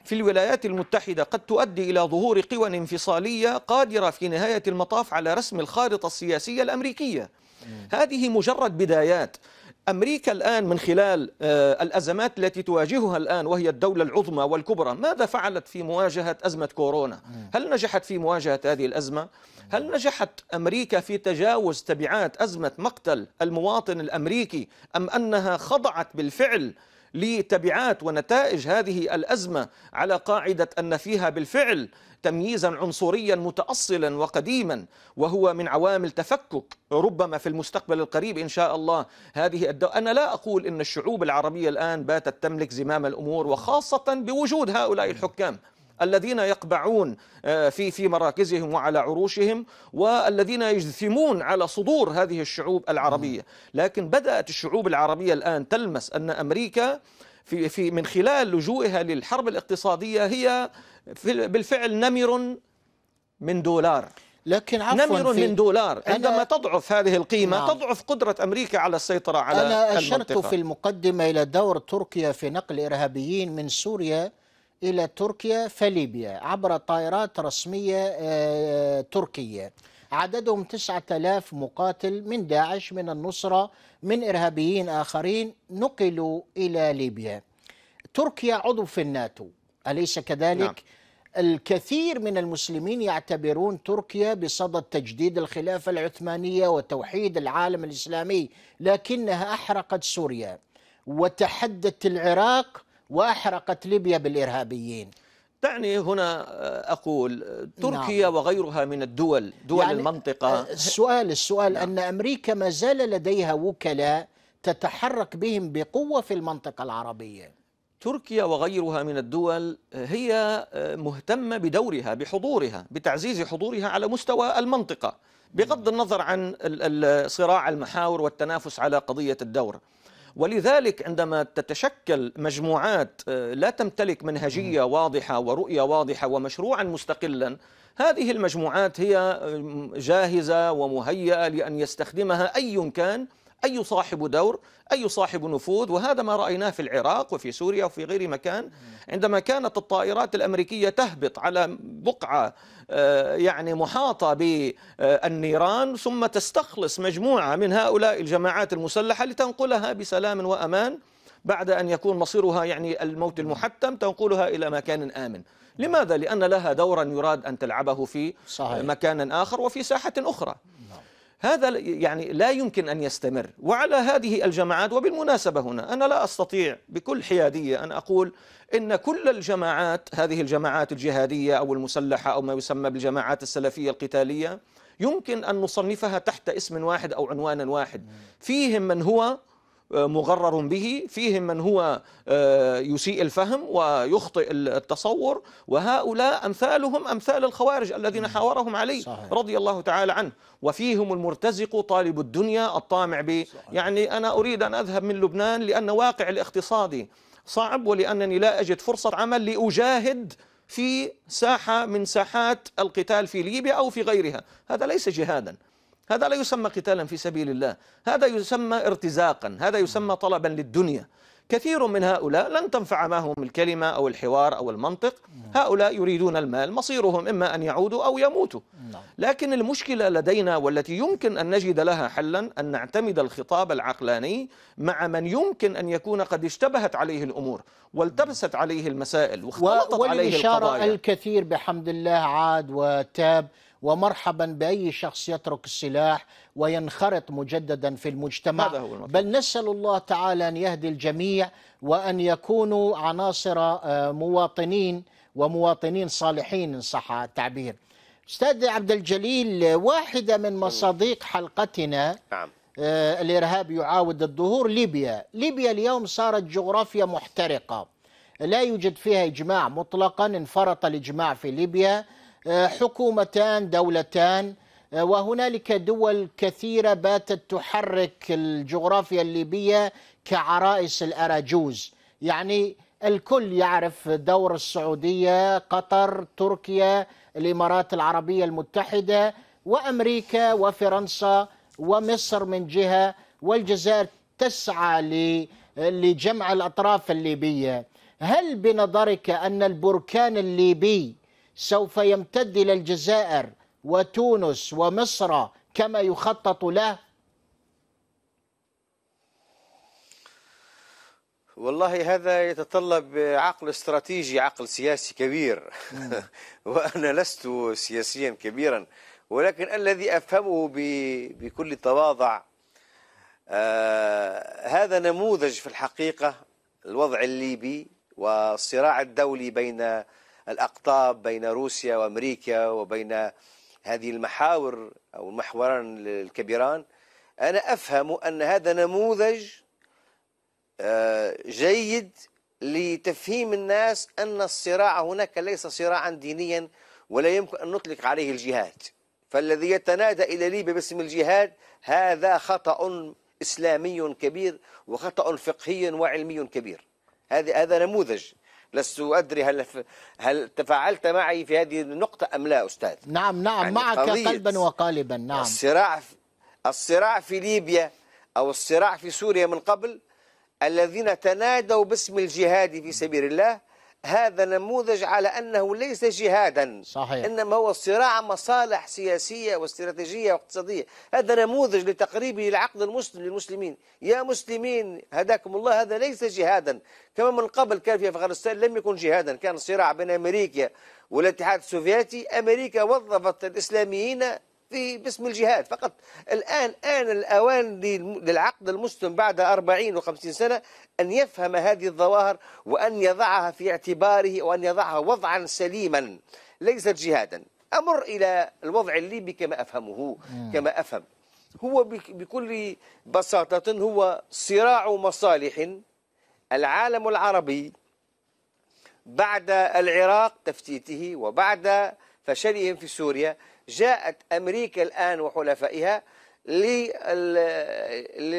في الولايات المتحدة قد تؤدي إلى ظهور قوى انفصالية قادرة في نهاية المطاف على رسم الخارطة السياسية الأمريكية هذه مجرد بدايات أمريكا الآن من خلال آه، الأزمات التي تواجهها الآن وهي الدولة العظمى والكبرى ماذا فعلت في مواجهة أزمة كورونا؟ هل نجحت في مواجهة هذه الأزمة؟ هل نجحت أمريكا في تجاوز تبعات أزمة مقتل المواطن الأمريكي أم أنها خضعت بالفعل لتبعات ونتائج هذه الأزمة على قاعدة أن فيها بالفعل تمييزا عنصريا متأصلا وقديما وهو من عوامل تفكك ربما في المستقبل القريب إن شاء الله هذه الدو... أنا لا أقول أن الشعوب العربية الآن باتت تملك زمام الأمور وخاصة بوجود هؤلاء الحكام الذين يقبعون آه، في في مراكزهم وعلى عروشهم والذين يجثمون على صدور هذه الشعوب العربيه لكن بدات الشعوب العربيه الان تلمس ان امريكا في في من خلال لجوئها للحرب الاقتصاديه هي بالفعل نمر من دولار لكن عفوا نمر من دولار عندما تضعف هذه القيمة نعم. تضعف قدرة أمريكا على السيطرة على أنا أشرت المنطقة. في المقدمة إلى دور تركيا في نقل إرهابيين من سوريا إلى تركيا فليبيا عبر طائرات رسمية آه، تركية عددهم 9000 مقاتل من داعش من النصرة من إرهابيين آخرين نقلوا إلى ليبيا تركيا عضو في الناتو أليس كذلك؟ نعم. الكثير من المسلمين يعتبرون تركيا بصدد تجديد الخلافة العثمانية وتوحيد العالم الإسلامي لكنها أحرقت سوريا وتحدت العراق واحرقت ليبيا بالارهابيين دعني هنا آه، اقول آه، تركيا نعم. وغيرها من الدول دول يعني المنطقه آه، السؤال السؤال نعم. ان امريكا ما زال لديها وكلاء تتحرك بهم بقوه في المنطقه العربيه تركيا وغيرها من الدول هي مهتمه بدورها بحضورها بتعزيز حضورها على مستوى المنطقه بغض النظر عن صراع المحاور والتنافس على قضيه الدور ولذلك عندما تتشكل مجموعات آه، لا تمتلك منهجية واضحة ورؤية واضحة ومشروعا مستقلا هذه المجموعات هي آه، جاهزة ومهيئة لأن يستخدمها أي كان أي صاحب دور أي صاحب نفوذ وهذا ما رأيناه في العراق وفي سوريا وفي غير مكان عندما كانت الطائرات الأمريكية تهبط على بقعة آه، يعني محاطة بالنيران ثم تستخلص مجموعة من هؤلاء الجماعات المسلحة لتنقلها بسلام وأمان بعد أن يكون مصيرها يعني الموت المحتم تنقلها إلى مكان آمن لماذا؟ لأن لها دورا يراد أن تلعبه في صحيح. مكان آخر وفي ساحة أخرى نعم. هذا يعني لا يمكن أن يستمر وعلى هذه الجماعات وبالمناسبة هنا أنا لا أستطيع بكل حيادية أن أقول إن كل الجماعات هذه الجماعات الجهادية أو المسلحة أو ما يسمى بالجماعات السلفية القتالية يمكن أن نصنفها تحت اسم واحد أو عنوان واحد فيهم من هو مغرر به فيهم من هو آه، يسيء الفهم ويخطئ التصور وهؤلاء أمثالهم أمثال الخوارج الذين حاورهم علي صحيح. رضي الله تعالى عنه وفيهم المرتزق طالب الدنيا الطامع ب يعني أنا أريد أن أذهب من لبنان لأن واقع الاقتصادي صعب ولأنني لا أجد فرصة عمل لأجاهد في ساحة من ساحات القتال في ليبيا أو في غيرها هذا ليس جهادا هذا لا يسمى قتالا في سبيل الله هذا يسمى ارتزاقا هذا يسمى طلبا للدنيا كثير من هؤلاء لن تنفع معهم الكلمة أو الحوار أو المنطق هؤلاء يريدون المال مصيرهم إما أن يعودوا أو يموتوا نعم. لكن المشكلة لدينا والتي يمكن أن نجد لها حلا أن نعتمد الخطاب العقلاني مع من يمكن أن يكون قد اشتبهت عليه الأمور والتبست عليه المسائل واختلطت عليه القضايا والإشارة الكثير بحمد الله عاد وتاب ومرحبا باي شخص يترك السلاح وينخرط مجددا في المجتمع هذا هو بل نسال الله تعالى ان يهدي الجميع وان يكونوا عناصر آه، مواطنين ومواطنين صالحين ان صح التعبير. استاذ عبد الجليل واحده من مصاديق حلقتنا نعم. آه، الارهاب يعاود الظهور ليبيا، ليبيا اليوم صارت جغرافيا محترقه. لا يوجد فيها اجماع مطلقا، انفرط الاجماع في ليبيا، آه، حكومتان دولتان آه، وهنالك دول كثيره باتت تحرك الجغرافيا الليبيه كعرائس الاراجوز يعني الكل يعرف دور السعوديه قطر تركيا الامارات العربيه المتحده وامريكا وفرنسا ومصر من جهه والجزائر تسعى لجمع الاطراف الليبيه هل بنظرك ان البركان الليبي سوف يمتد الى الجزائر وتونس ومصر كما يخطط له والله هذا يتطلب عقل استراتيجي عقل سياسي كبير وأنا لست سياسيا كبيرا ولكن الذي أفهمه بكل تواضع آه هذا نموذج في الحقيقة الوضع الليبي والصراع الدولي بين الأقطاب بين روسيا وأمريكا وبين هذه المحاور أو المحوران الكبيران أنا أفهم أن هذا نموذج آه، جيد لتفهيم الناس أن الصراع هناك ليس صراعا دينيا ولا يمكن أن نطلق عليه الجهاد فالذي يتنادى إلى ليبيا باسم الجهاد هذا خطأ إسلامي كبير وخطأ فقهي وعلمي كبير هذا هذا نموذج لست أدري هل هل تفاعلت معي في هذه النقطة أم لا أستاذ نعم نعم يعني معك قلبا وقالبا نعم الصراع الصراع في ليبيا أو الصراع في سوريا من قبل الذين تنادوا باسم الجهاد في سبيل الله هذا نموذج على أنه ليس جهادا صحيح. إنما هو صراع مصالح سياسية واستراتيجية واقتصادية هذا نموذج لتقريب العقل المسلم للمسلمين يا مسلمين هداكم الله هذا ليس جهادا كما من قبل كان في أفغانستان لم يكن جهادا كان صراع بين أمريكا والاتحاد السوفيتي أمريكا وظفت الإسلاميين في باسم الجهاد فقط الآن آن الأوان للعقد المسلم بعد 40 و50 سنة أن يفهم هذه الظواهر وأن يضعها في اعتباره وأن يضعها وضعا سليما ليست جهادا أمر إلى الوضع الليبي كما أفهمه كما أفهم هو بكل بساطة هو صراع مصالح العالم العربي بعد العراق تفتيته وبعد فشلهم في سوريا جاءت أمريكا الآن وحلفائها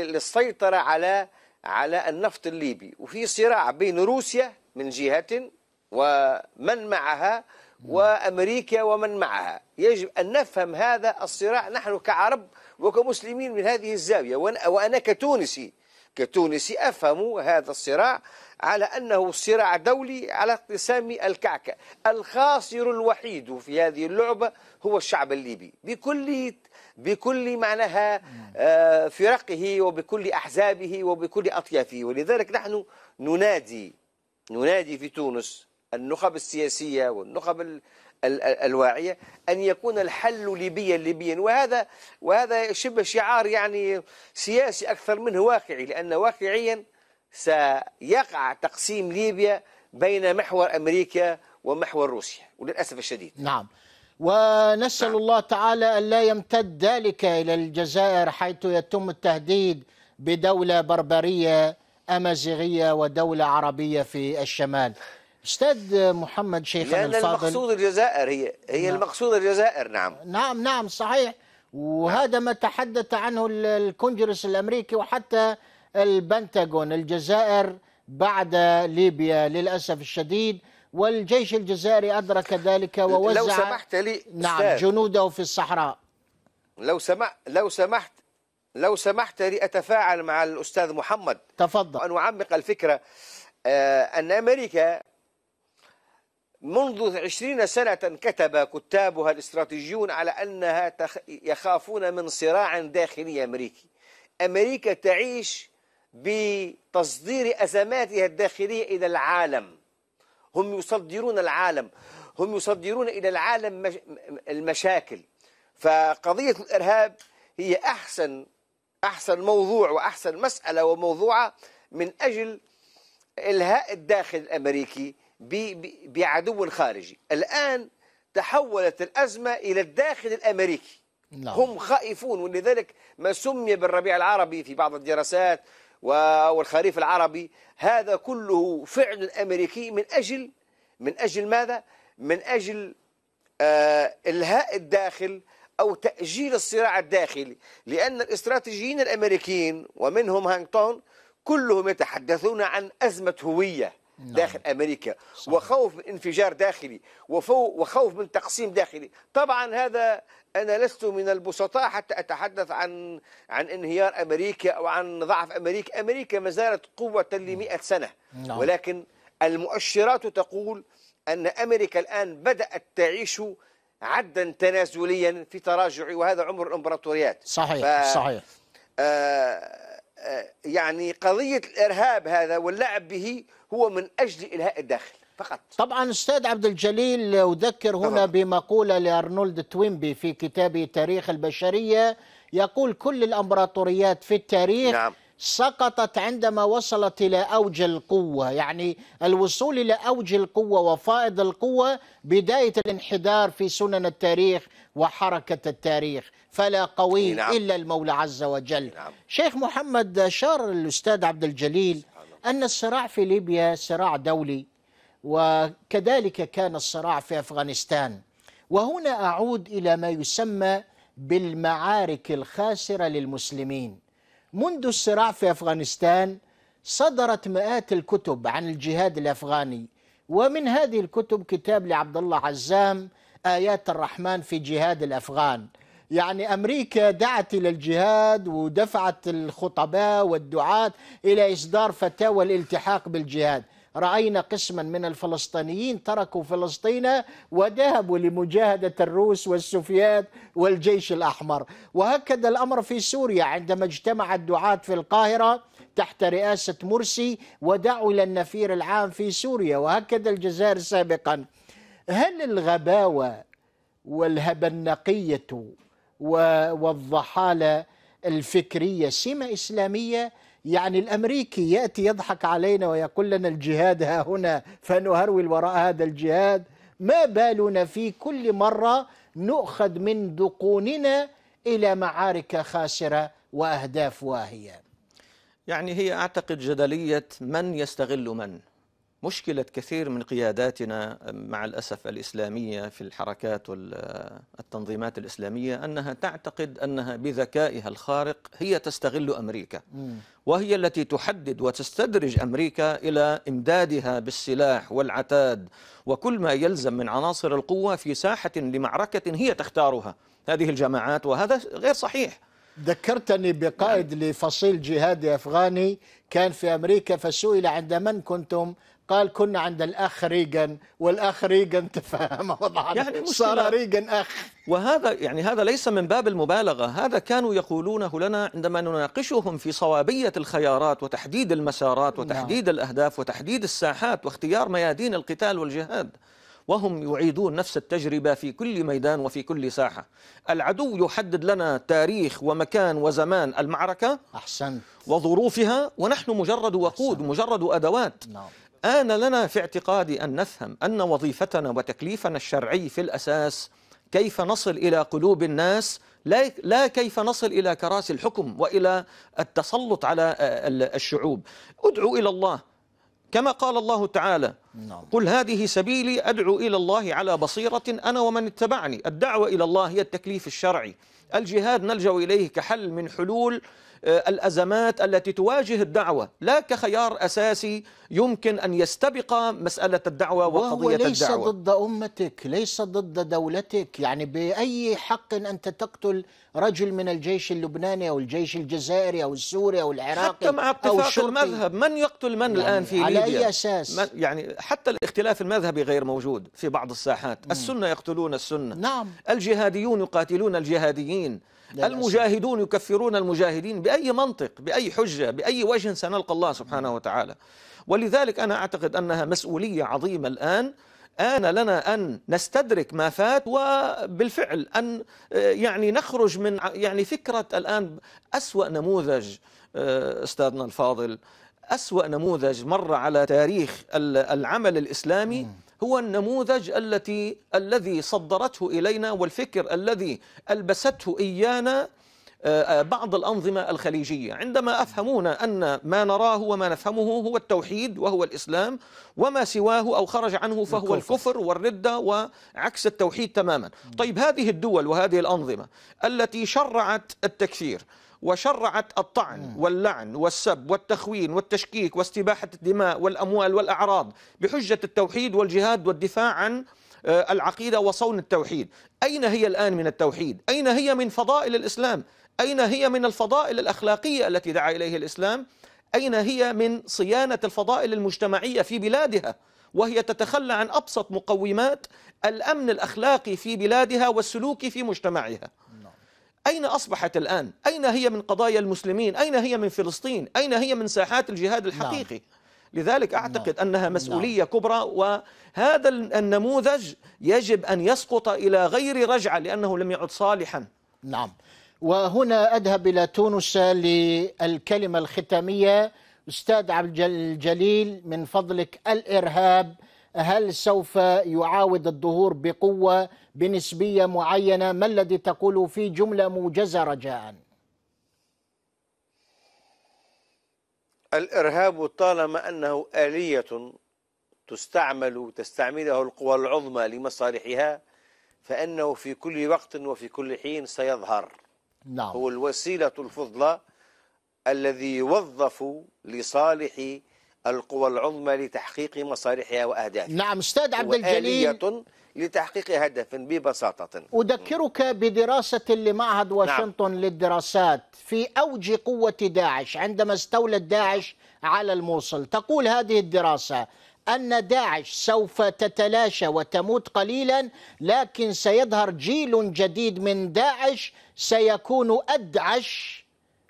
للسيطرة على على النفط الليبي وفي صراع بين روسيا من جهة ومن معها وأمريكا ومن معها يجب أن نفهم هذا الصراع نحن كعرب وكمسلمين من هذه الزاوية وأنا كتونسي كتونسي أفهم هذا الصراع على أنه صراع دولي على اقتسام الكعكة الخاسر الوحيد في هذه اللعبة هو الشعب الليبي بكل بكل معناها آه، فرقه وبكل أحزابه وبكل أطيافه ولذلك نحن ننادي ننادي في تونس النخب السياسية والنخب الواعية أن يكون الحل ليبيا ليبيا وهذا وهذا شبه شعار يعني سياسي أكثر منه واقعي لأن واقعيا سيقع تقسيم ليبيا بين محور أمريكا ومحور روسيا وللأسف الشديد نعم ونسأل نعم. الله تعالى أن لا يمتد ذلك إلى الجزائر حيث يتم التهديد بدولة بربرية أمازيغية ودولة عربية في الشمال استاذ محمد شيخنا الفاضل لان المقصود الجزائر هي هي نعم. المقصود الجزائر نعم نعم نعم صحيح وهذا ما تحدث عنه الكونجرس الامريكي وحتى البنتاغون الجزائر بعد ليبيا للاسف الشديد والجيش الجزائري ادرك ذلك ووزع لو سمحت لي نعم أستاذ. جنوده في الصحراء لو سمع لو سمحت لو سمحت لي اتفاعل مع الاستاذ محمد تفضل وان اعمق الفكره آه، ان امريكا منذ عشرين سنة كتب كتابها الاستراتيجيون على أنها تخ... يخافون من صراع داخلي أمريكي أمريكا تعيش بتصدير أزماتها الداخلية إلى العالم هم يصدرون العالم هم يصدرون إلى العالم مش... المشاكل فقضية الإرهاب هي أحسن أحسن موضوع وأحسن مسألة وموضوعة من أجل إلهاء الداخل الأمريكي بعدو خارجي الآن تحولت الأزمة إلى الداخل الأمريكي لا. نعم. هم خائفون ولذلك ما سمي بالربيع العربي في بعض الدراسات والخريف العربي هذا كله فعل أمريكي من أجل من أجل ماذا؟ من أجل آه إلهاء الداخل أو تأجيل الصراع الداخلي لأن الاستراتيجيين الأمريكيين ومنهم هانغتون كلهم يتحدثون عن أزمة هوية نعم. داخل نعم. امريكا صحيح. وخوف من انفجار داخلي وخوف من تقسيم داخلي طبعا هذا انا لست من البسطاء حتى اتحدث عن عن انهيار امريكا او عن ضعف امريكا امريكا ما زالت قوه ل نعم. سنه نعم. ولكن المؤشرات تقول ان امريكا الان بدات تعيش عدا تنازليا في تراجع وهذا عمر الامبراطوريات صحيح ف... صحيح آه يعني قضية الإرهاب هذا واللعب به هو من أجل إلهاء الداخل فقط طبعا استاذ عبد الجليل اذكر هنا طبعا. بمقوله لارنولد توينبي في كتابه تاريخ البشريه يقول كل الامبراطوريات في التاريخ نعم. سقطت عندما وصلت إلى أوج القوة يعني الوصول إلى أوج القوة وفائض القوة بداية الانحدار في سنن التاريخ وحركة التاريخ فلا قوي نعم. إلا المولى عز وجل نعم. شيخ محمد أشار الأستاذ عبد الجليل أن الصراع في ليبيا صراع دولي وكذلك كان الصراع في أفغانستان وهنا أعود إلى ما يسمى بالمعارك الخاسرة للمسلمين منذ الصراع في أفغانستان صدرت مئات الكتب عن الجهاد الأفغاني ومن هذه الكتب كتاب لعبد الله عزام آيات الرحمن في جهاد الأفغان يعني أمريكا دعت إلى الجهاد ودفعت الخطباء والدعاة إلى إصدار فتاوى الالتحاق بالجهاد راينا قسما من الفلسطينيين تركوا فلسطين وذهبوا لمجاهده الروس والسوفيات والجيش الاحمر وهكذا الامر في سوريا عندما اجتمع الدعاه في القاهره تحت رئاسه مرسي ودعوا الى النفير العام في سوريا وهكذا الجزائر سابقا هل الغباوه والهبنقيه والضحاله الفكريه سمه اسلاميه يعني الأمريكي يأتي يضحك علينا ويقول لنا الجهاد ها هنا فنهرول وراء هذا الجهاد ما بالنا في كل مرة نؤخذ من ذقوننا إلى معارك خاسرة وأهداف واهية يعني هي أعتقد جدلية من يستغل من مشكلة كثير من قياداتنا مع الأسف الإسلامية في الحركات والتنظيمات الإسلامية أنها تعتقد أنها بذكائها الخارق هي تستغل أمريكا وهي التي تحدد وتستدرج أمريكا إلى إمدادها بالسلاح والعتاد وكل ما يلزم من عناصر القوة في ساحة لمعركة هي تختارها هذه الجماعات وهذا غير صحيح ذكرتني بقائد نعم. لفصيل جهادي أفغاني كان في أمريكا فسئل عند من كنتم قال كنا عند الاخ ريغن والاخ ريغن تفهم وضعنا يعني صار ريغن اخ وهذا يعني هذا ليس من باب المبالغه هذا كانوا يقولونه لنا عندما نناقشهم في صوابيه الخيارات وتحديد المسارات وتحديد نعم. الاهداف وتحديد الساحات واختيار ميادين القتال والجهاد وهم يعيدون نفس التجربه في كل ميدان وفي كل ساحه. العدو يحدد لنا تاريخ ومكان وزمان المعركه احسنت وظروفها ونحن مجرد وقود أحسن. مجرد ادوات. نعم. آن لنا في اعتقادي أن نفهم أن وظيفتنا وتكليفنا الشرعي في الأساس كيف نصل إلى قلوب الناس لا كيف نصل إلى كراسي الحكم وإلى التسلط على آه، الشعوب أدعو إلى الله كما قال الله تعالى نعم. قل هذه سبيلي أدعو إلى الله على بصيرة أنا ومن اتبعني الدعوة إلى الله هي التكليف الشرعي الجهاد نلجأ إليه كحل من حلول آه، الأزمات التي تواجه الدعوة لا كخيار أساسي يمكن أن يستبق مسألة الدعوة وقضية الدعوة وهو ليس ضد أمتك ليس ضد دولتك يعني بأي حق أنت تقتل رجل من الجيش اللبناني أو الجيش الجزائري أو السوري أو العراقي حتى مع اتفاق المذهب من يقتل من يعني الآن في على ليبيا على أي أساس من يعني حتى الاختلاف المذهبي غير موجود في بعض الساحات السنة يقتلون السنة نعم الجهاديون يقاتلون الجهاديين المجاهدون يكفرون المجاهدين بأي منطق بأي حجة بأي وجه سنلقى الله سبحانه وتعالى ولذلك أنا أعتقد أنها مسؤولية عظيمة الآن آن لنا أن نستدرك ما فات وبالفعل أن آه، يعني نخرج من يعني فكرة الآن أسوأ نموذج آه، أستاذنا الفاضل أسوأ نموذج مر على تاريخ العمل الإسلامي هو النموذج التي الذي صدرته إلينا والفكر الذي ألبسته إيانا آه، بعض الأنظمة الخليجية عندما أفهمونا أن ما نراه وما نفهمه هو التوحيد وهو الإسلام وما سواه أو خرج عنه فهو الكفر والردة وعكس التوحيد تماما طيب هذه الدول وهذه الأنظمة التي شرعت التكفير وشرعت الطعن واللعن والسب والتخوين والتشكيك واستباحة الدماء والأموال والأعراض بحجة التوحيد والجهاد والدفاع عن آه، العقيدة وصون التوحيد أين هي الآن من التوحيد؟ أين هي من فضائل الإسلام؟ أين هي من الفضائل الأخلاقية التي دعا إليه الإسلام؟ أين هي من صيانة الفضائل المجتمعية في بلادها؟ وهي تتخلى عن أبسط مقومات الأمن الأخلاقي في بلادها والسلوك في مجتمعها أين أصبحت الآن؟ أين هي من قضايا المسلمين؟ أين هي من فلسطين؟ أين هي من ساحات الجهاد الحقيقي؟ نعم. لذلك أعتقد نعم. أنها مسؤولية نعم. كبرى وهذا النموذج يجب أن يسقط إلى غير رجعة لأنه لم يعد صالحا نعم وهنا أذهب إلى تونس للكلمة الختامية أستاذ عبد الجليل من فضلك الإرهاب هل سوف يعاود الظهور بقوة بنسبية معينة ما الذي تقول في جملة موجزة رجاء الإرهاب طالما أنه آلية تستعمل تستعملها القوى العظمى لمصالحها فأنه في كل وقت وفي كل حين سيظهر نعم. هو الوسيلة الفضلى الذي يوظف لصالح القوى العظمى لتحقيق مصالحها وأهدافها نعم أستاذ عبد الجليل لتحقيق هدف ببساطة أذكرك بدراسة لمعهد نعم. واشنطن نعم. للدراسات في أوج قوة داعش عندما استولت داعش على الموصل تقول هذه الدراسة أن داعش سوف تتلاشى وتموت قليلا لكن سيظهر جيل جديد من داعش سيكون أدعش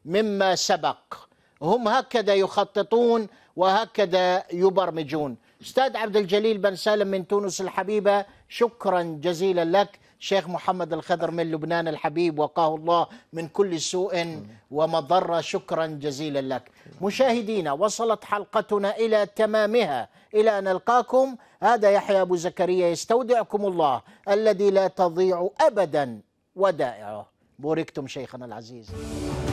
مما سبق هم هكذا يخططون وهكذا يبرمجون استاذ عبد الجليل بن سالم من تونس الحبيبه شكرا جزيلا لك شيخ محمد الخضر من لبنان الحبيب وقاه الله من كل سوء ومضره شكرا جزيلا لك مشاهدينا وصلت حلقتنا الى تمامها الى ان نلقاكم هذا يحيى ابو زكريا يستودعكم الله الذي لا تضيع ابدا ودائعه بوركتم شيخنا العزيز